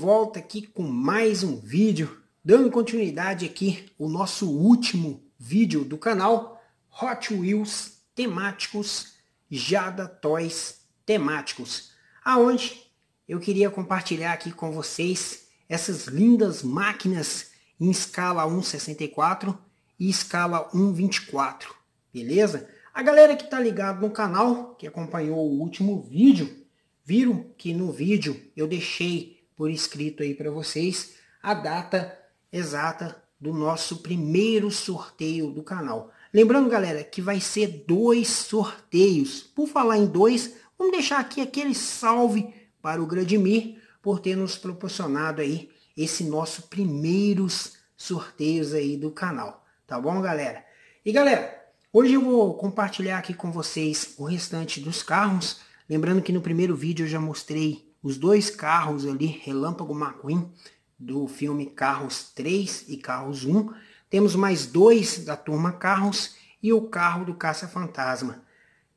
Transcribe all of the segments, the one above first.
volta aqui com mais um vídeo, dando continuidade aqui o nosso último vídeo do canal Hot Wheels temáticos Jada Toys temáticos, aonde eu queria compartilhar aqui com vocês essas lindas máquinas em escala 1.64 e escala 1.24, beleza? A galera que tá ligado no canal, que acompanhou o último vídeo, viram que no vídeo eu deixei por escrito aí para vocês a data exata do nosso primeiro sorteio do canal. Lembrando, galera, que vai ser dois sorteios. Por falar em dois, vamos deixar aqui aquele salve para o Gradimir por ter nos proporcionado aí esse nosso primeiros sorteios aí do canal. Tá bom, galera? E galera, hoje eu vou compartilhar aqui com vocês o restante dos carros. Lembrando que no primeiro vídeo eu já mostrei os dois carros ali, Relâmpago McQueen, do filme Carros 3 e Carros 1. Temos mais dois da turma Carros e o carro do Caça-Fantasma.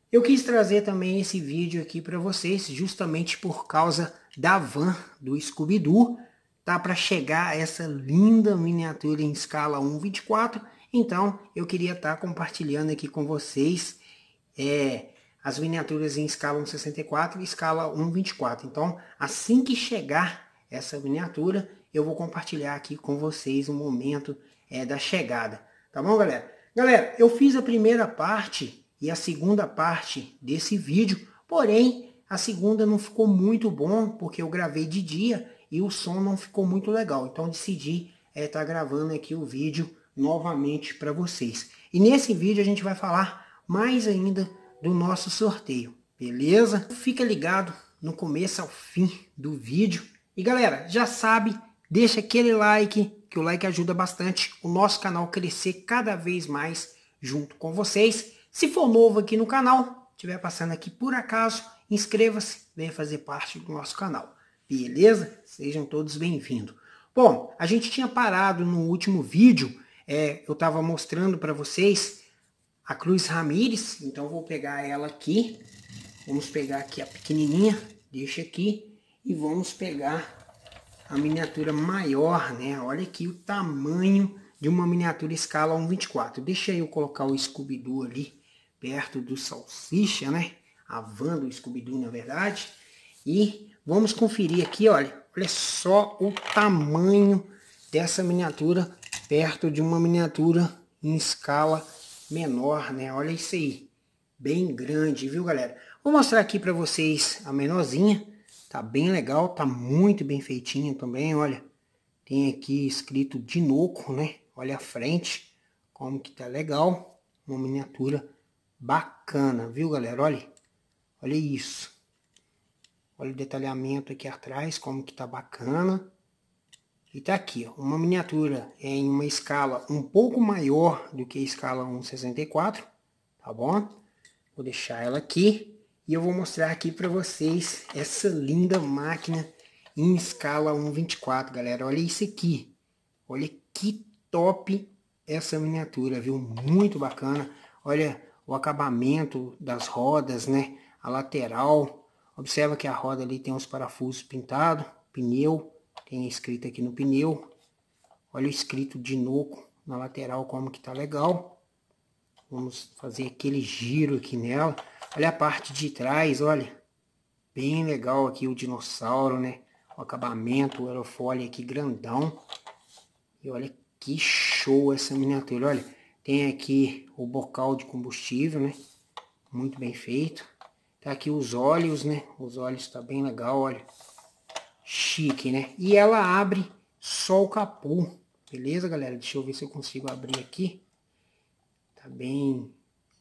Eu quis trazer também esse vídeo aqui para vocês, justamente por causa da van do Scooby-Doo. Tá para chegar essa linda miniatura em escala 1/24. Então, eu queria estar tá compartilhando aqui com vocês. É, as miniaturas em escala 1,64 e escala 1,24. Então, assim que chegar essa miniatura, eu vou compartilhar aqui com vocês o momento é, da chegada. Tá bom, galera? Galera, eu fiz a primeira parte e a segunda parte desse vídeo, porém, a segunda não ficou muito bom, porque eu gravei de dia e o som não ficou muito legal. Então, decidi estar é, tá gravando aqui o vídeo novamente para vocês. E nesse vídeo a gente vai falar mais ainda do nosso sorteio, beleza? Fica ligado no começo ao fim do vídeo. E galera, já sabe, deixa aquele like, que o like ajuda bastante o nosso canal crescer cada vez mais junto com vocês. Se for novo aqui no canal, estiver passando aqui por acaso, inscreva-se, venha fazer parte do nosso canal. Beleza? Sejam todos bem-vindos. Bom, a gente tinha parado no último vídeo, é, eu estava mostrando para vocês a Cruz Ramires, então vou pegar ela aqui, vamos pegar aqui a pequenininha, deixa aqui, e vamos pegar a miniatura maior, né? Olha aqui o tamanho de uma miniatura escala 1.24. Deixa eu colocar o Scooby-Doo ali perto do Salsicha, né? A van do Scooby-Doo, na verdade. E vamos conferir aqui, olha. Olha só o tamanho dessa miniatura perto de uma miniatura em escala menor, né? Olha isso aí, bem grande, viu, galera? Vou mostrar aqui para vocês a menorzinha, tá bem legal, tá muito bem feitinha também, olha. Tem aqui escrito Dinoco, né? Olha a frente, como que tá legal, uma miniatura bacana, viu, galera? Olha, olha isso. Olha o detalhamento aqui atrás, como que tá bacana. E tá aqui, ó, uma miniatura em uma escala um pouco maior do que a escala 164, tá bom? Vou deixar ela aqui e eu vou mostrar aqui para vocês essa linda máquina em escala 124, galera. Olha isso aqui, olha que top essa miniatura, viu? Muito bacana. Olha o acabamento das rodas, né? A lateral. Observa que a roda ali tem uns parafusos pintados, pneu tem escrito aqui no pneu. Olha o escrito de noco na lateral, como que tá legal. Vamos fazer aquele giro aqui nela. Olha a parte de trás, olha. Bem legal aqui o dinossauro, né? O acabamento, o aerofólio aqui grandão. E olha que show essa miniatura, olha. Tem aqui o bocal de combustível, né? Muito bem feito. Tá aqui os olhos, né? Os olhos tá bem legal, olha chique, né? E ela abre só o capô, beleza, galera? Deixa eu ver se eu consigo abrir aqui. Tá bem.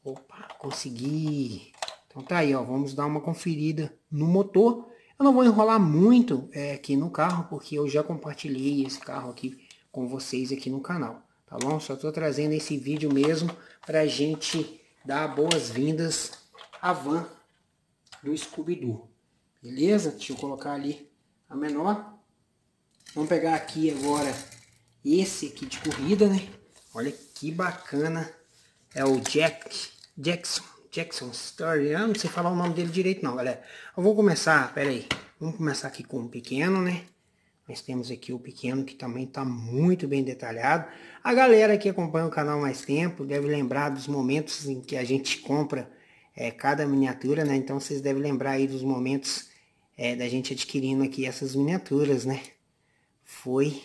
Opa, consegui. Então tá aí, ó. Vamos dar uma conferida no motor. Eu não vou enrolar muito é, aqui no carro, porque eu já compartilhei esse carro aqui com vocês aqui no canal, tá bom? Só tô trazendo esse vídeo mesmo pra gente dar boas-vindas à van do Scooby-Doo, beleza? Deixa eu colocar ali a menor. Vamos pegar aqui agora esse aqui de corrida, né? Olha que bacana. É o Jack Jackson. Jackson Story. Eu não sei falar o nome dele direito não, galera. Eu vou começar, pera aí. Vamos começar aqui com o pequeno, né? Nós temos aqui o pequeno que também está muito bem detalhado. A galera que acompanha o canal mais tempo deve lembrar dos momentos em que a gente compra é, cada miniatura, né? Então vocês devem lembrar aí dos momentos é, da gente adquirindo aqui essas miniaturas, né? Foi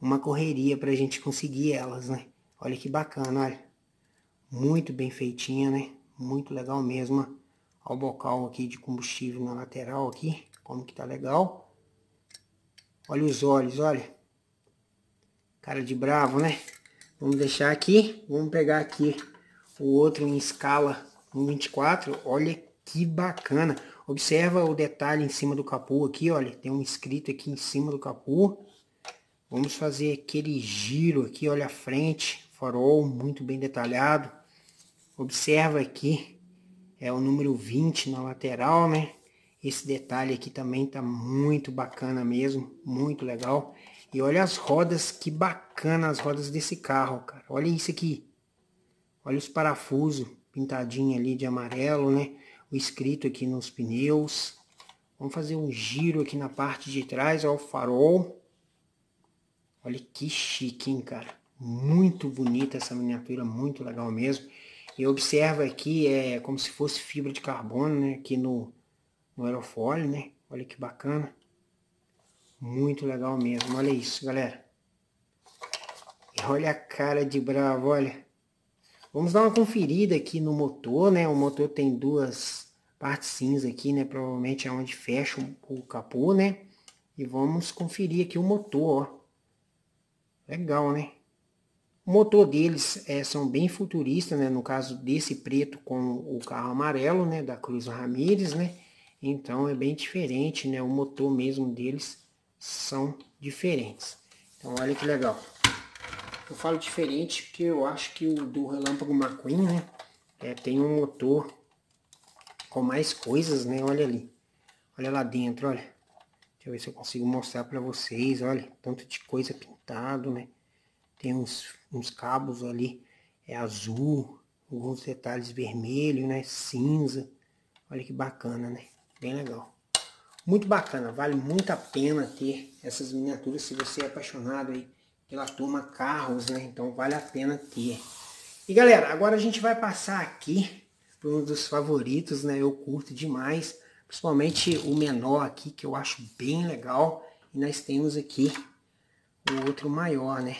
uma correria para a gente conseguir elas, né? Olha que bacana, olha. Muito bem feitinha, né? Muito legal mesmo. Olha o bocal aqui de combustível na lateral aqui. Como que tá legal. Olha os olhos, olha. Cara de bravo, né? Vamos deixar aqui. Vamos pegar aqui o outro em escala 1,24. Olha que bacana. Observa o detalhe em cima do capô aqui, olha, tem um escrito aqui em cima do capô. Vamos fazer aquele giro aqui, olha a frente, farol muito bem detalhado. Observa aqui, é o número 20 na lateral, né? Esse detalhe aqui também tá muito bacana mesmo, muito legal. E olha as rodas, que bacana as rodas desse carro, cara. Olha isso aqui. Olha os parafusos pintadinho ali de amarelo, né? o escrito aqui nos pneus. Vamos fazer um giro aqui na parte de trás, ó, o farol. Olha que chique, hein, cara? Muito bonita essa miniatura, muito legal mesmo. E observa aqui, é como se fosse fibra de carbono, né? Aqui no, no aerofólio, né? Olha que bacana. Muito legal mesmo, olha isso, galera. E olha a cara de bravo, olha. Vamos dar uma conferida aqui no motor, né? O motor tem duas partes cinza aqui, né? Provavelmente é onde fecha o capô, né? E vamos conferir aqui o motor, ó. Legal, né? O motor deles é, são bem futuristas, né? No caso desse preto com o carro amarelo, né? Da Cruz Ramírez, né? Então é bem diferente, né? O motor mesmo deles são diferentes. Então olha que legal. Eu falo diferente porque eu acho que o do Relâmpago McQueen, né? É, tem um motor com mais coisas, né? Olha ali. Olha lá dentro, olha. Deixa eu ver se eu consigo mostrar para vocês, olha. Tanto de coisa pintado, né? Tem uns, uns cabos ali. É azul, alguns detalhes vermelho, né? Cinza. Olha que bacana, né? Bem legal. Muito bacana, vale muito a pena ter essas miniaturas se você é apaixonado aí pela turma Carros, né? Então vale a pena ter. E galera, agora a gente vai passar aqui por um dos favoritos, né? Eu curto demais, principalmente o menor aqui, que eu acho bem legal. E nós temos aqui o outro maior, né?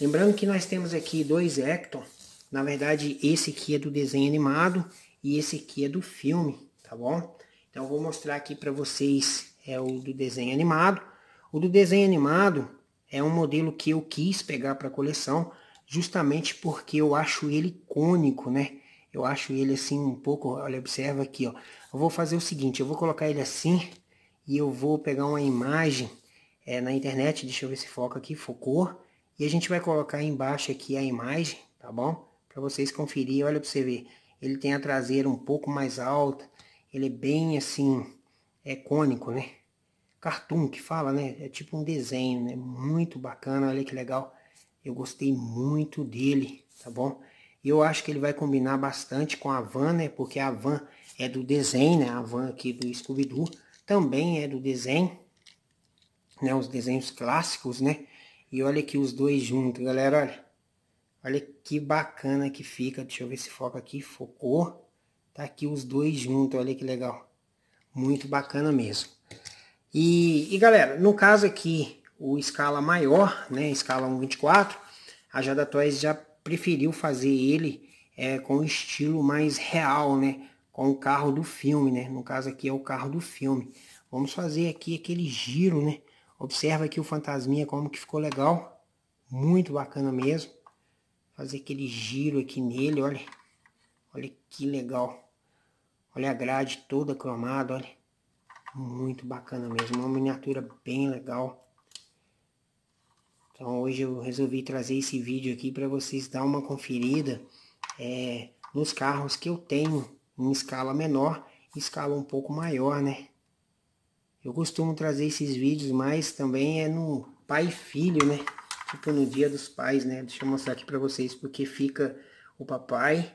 Lembrando que nós temos aqui dois Hector. Na verdade, esse aqui é do desenho animado e esse aqui é do filme, tá bom? Então, vou mostrar aqui para vocês é o do desenho animado. O do desenho animado, é um modelo que eu quis pegar para a coleção, justamente porque eu acho ele cônico, né? Eu acho ele assim um pouco, olha, observa aqui, ó. Eu vou fazer o seguinte, eu vou colocar ele assim e eu vou pegar uma imagem é, na internet, deixa eu ver se foca aqui, focou. E a gente vai colocar embaixo aqui a imagem, tá bom? Para vocês conferirem, olha para você ver. Ele tem a traseira um pouco mais alta, ele é bem assim, é cônico, né? cartoon que fala, né? É tipo um desenho, né? Muito bacana, olha que legal. Eu gostei muito dele, tá bom? E eu acho que ele vai combinar bastante com a van, né? Porque a van é do desenho, né? A van aqui do Scooby-Doo também é do desenho, né? Os desenhos clássicos, né? E olha aqui os dois juntos, galera, olha. Olha que bacana que fica. Deixa eu ver se foca aqui. Focou. Tá aqui os dois juntos, olha que legal. Muito bacana mesmo. E, e galera, no caso aqui, o escala maior, né, escala 1.24, a Jada Toys já preferiu fazer ele é, com um estilo mais real, né, com o carro do filme, né, no caso aqui é o carro do filme. Vamos fazer aqui aquele giro, né, observa aqui o fantasminha como que ficou legal, muito bacana mesmo. Fazer aquele giro aqui nele, olha, olha que legal. Olha a grade toda cromada, olha muito bacana mesmo, uma miniatura bem legal. Então hoje eu resolvi trazer esse vídeo aqui para vocês dar uma conferida é, nos carros que eu tenho em escala menor e escala um pouco maior, né? Eu costumo trazer esses vídeos, mas também é no pai e filho, né? Tipo no dia dos pais, né? Deixa eu mostrar aqui para vocês porque fica o papai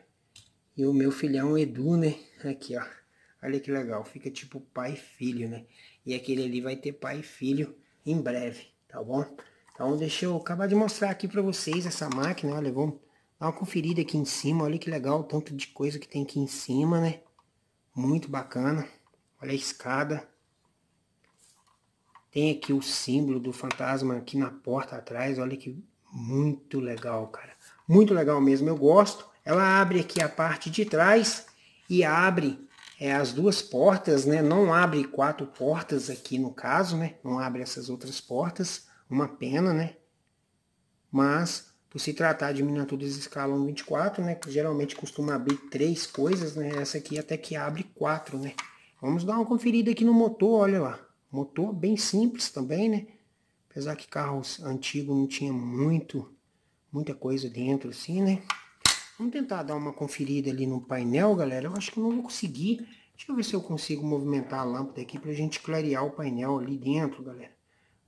e o meu filhão Edu, né? Aqui, ó. Olha que legal, fica tipo pai e filho, né? E aquele ali vai ter pai e filho em breve, tá bom? Então deixa eu acabar de mostrar aqui para vocês essa máquina, olha, vamos dar uma conferida aqui em cima, olha que legal, tanto de coisa que tem aqui em cima, né? Muito bacana, olha a escada. Tem aqui o símbolo do fantasma aqui na porta atrás, olha que muito legal, cara. Muito legal mesmo, eu gosto. Ela abre aqui a parte de trás e abre é, as duas portas, né? Não abre quatro portas aqui no caso, né? Não abre essas outras portas, uma pena, né? Mas por se tratar de miniaturas escalão 24, né? Que geralmente costuma abrir três coisas, né? Essa aqui até que abre quatro, né? Vamos dar uma conferida aqui no motor, olha lá. Motor bem simples também, né? Apesar que carros antigos não tinha muito, muita coisa dentro assim, né? Vamos tentar dar uma conferida ali no painel, galera. Eu acho que não vou conseguir. Deixa eu ver se eu consigo movimentar a lâmpada aqui para a gente clarear o painel ali dentro, galera.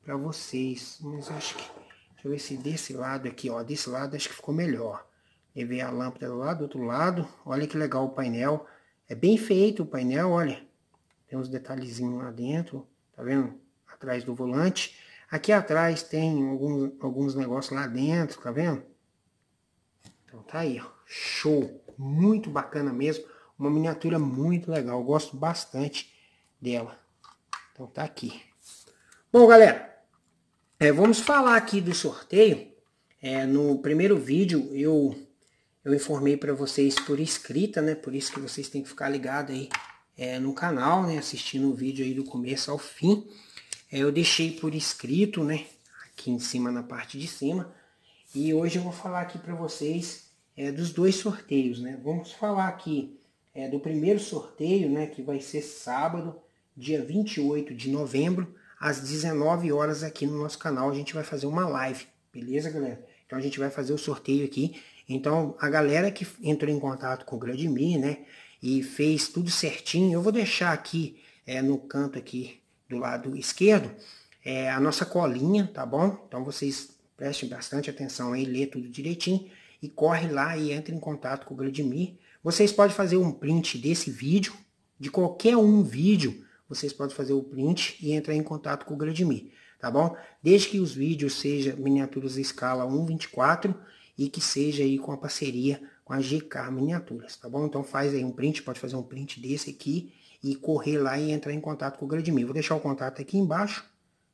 Para vocês. Mas acho que... Deixa eu ver se desse lado aqui, ó. Desse lado acho que ficou melhor. Levei a lâmpada do lado, do outro lado. Olha que legal o painel. É bem feito o painel, olha. Tem uns detalhezinhos lá dentro. Tá vendo? Atrás do volante. Aqui atrás tem alguns, alguns negócios lá dentro, tá vendo? Então tá aí, ó show, muito bacana mesmo, uma miniatura muito legal, eu gosto bastante dela. Então tá aqui. Bom, galera, é, vamos falar aqui do sorteio. É, no primeiro vídeo eu eu informei para vocês por escrita, né? Por isso que vocês têm que ficar ligado aí é, no canal, né? Assistindo o vídeo aí do começo ao fim. É, eu deixei por escrito, né? Aqui em cima na parte de cima. E hoje eu vou falar aqui para vocês é, dos dois sorteios. Né? Vamos falar aqui é, do primeiro sorteio, né, que vai ser sábado, dia 28 de novembro, às 19 horas aqui no nosso canal. A gente vai fazer uma live, beleza, galera? Então a gente vai fazer o sorteio aqui. Então a galera que entrou em contato com o Gradimir, né, e fez tudo certinho, eu vou deixar aqui é, no canto aqui do lado esquerdo é, a nossa colinha, tá bom? Então vocês prestem bastante atenção aí, lê tudo direitinho e corre lá e entra em contato com o Gradimir. Vocês podem fazer um print desse vídeo, de qualquer um vídeo, vocês podem fazer o print e entrar em contato com o Gradimir, tá bom? Desde que os vídeos sejam miniaturas escala 1.24 e que seja aí com a parceria com a GK Miniaturas, tá bom? Então faz aí um print, pode fazer um print desse aqui e correr lá e entrar em contato com o Gradimir. Vou deixar o contato aqui embaixo,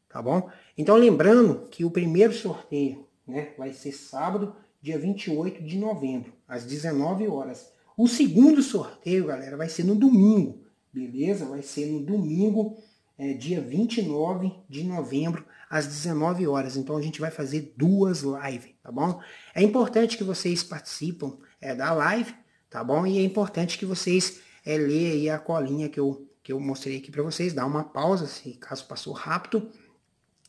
tá bom? Então lembrando que o primeiro sorteio né, vai ser sábado, dia 28 de novembro, às 19 horas. O segundo sorteio, galera, vai ser no domingo, beleza? Vai ser no domingo, é, dia 29 de novembro, às 19 horas. Então a gente vai fazer duas lives, tá bom? É importante que vocês participam é, da live, tá bom? E é importante que vocês é, leiam aí a colinha que eu, que eu mostrei aqui para vocês. Dá uma pausa, se caso passou rápido.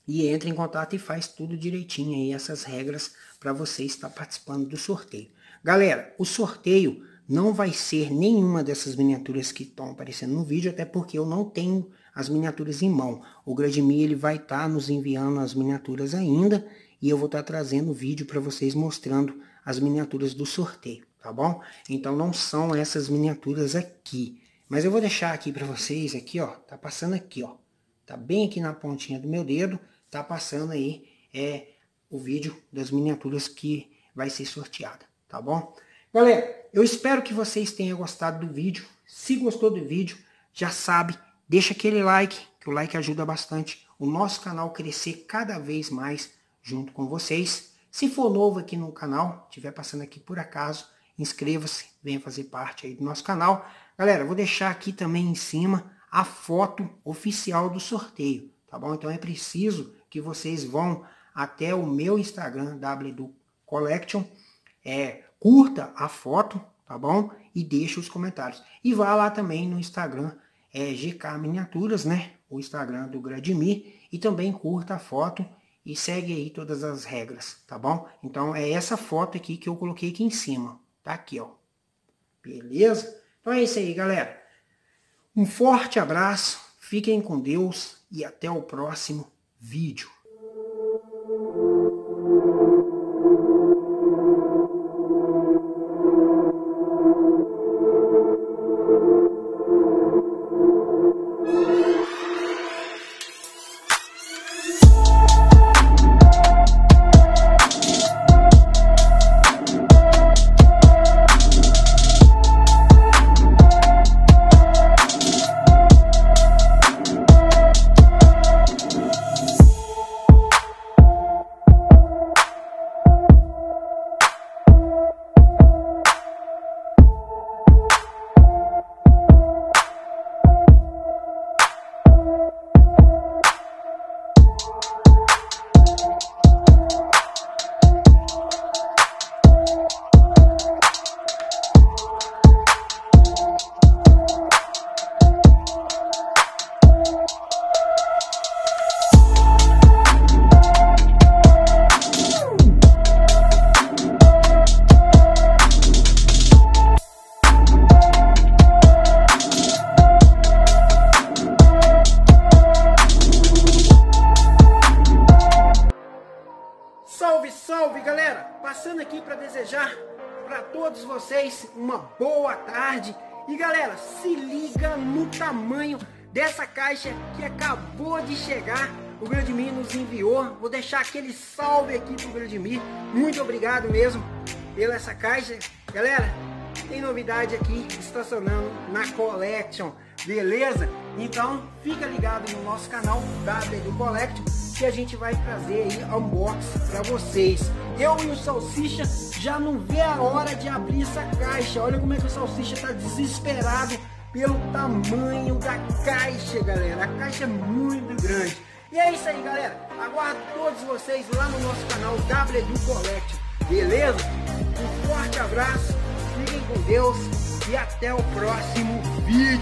E entre em contato e faz tudo direitinho aí, essas regras para você estar participando do sorteio. Galera, o sorteio não vai ser nenhuma dessas miniaturas que estão aparecendo no vídeo, até porque eu não tenho as miniaturas em mão. O Gradmi ele vai estar tá nos enviando as miniaturas ainda e eu vou estar tá trazendo o vídeo para vocês mostrando as miniaturas do sorteio, tá bom? Então não são essas miniaturas aqui, mas eu vou deixar aqui para vocês aqui, ó, tá passando aqui, ó. Tá bem aqui na pontinha do meu dedo, tá passando aí é o vídeo das miniaturas que vai ser sorteada, tá bom? Galera, eu espero que vocês tenham gostado do vídeo. Se gostou do vídeo, já sabe, deixa aquele like, que o like ajuda bastante o nosso canal crescer cada vez mais junto com vocês. Se for novo aqui no canal, estiver passando aqui por acaso, inscreva-se, venha fazer parte aí do nosso canal. Galera, vou deixar aqui também em cima a foto oficial do sorteio, tá bom? Então é preciso que vocês vão até o meu Instagram, WDU Collection. É, curta a foto, tá bom? E deixa os comentários. E vá lá também no Instagram é, GK Miniaturas, né? O Instagram do Gradimir. E também curta a foto e segue aí todas as regras, tá bom? Então é essa foto aqui que eu coloquei aqui em cima. Tá aqui, ó. Beleza? Então é isso aí, galera. Um forte abraço, fiquem com Deus e até o próximo vídeo. todos vocês uma boa tarde. E galera, se liga no tamanho dessa caixa que acabou de chegar. O Grandmir nos enviou. Vou deixar aquele salve aqui pro Grandmir. Muito obrigado mesmo pela essa caixa. Galera, tem novidade aqui estacionando na Collection. Beleza? Então fica ligado no nosso canal WD Collection que a gente vai trazer aí unboxing para vocês. Eu e o Salsicha já não vê a hora de abrir essa caixa. Olha como é que o salsicha está desesperado pelo tamanho da caixa, galera. A caixa é muito grande. E é isso aí, galera. Aguardo todos vocês lá no nosso canal WDU Collect. Beleza? Um forte abraço, fiquem com Deus e até o próximo vídeo.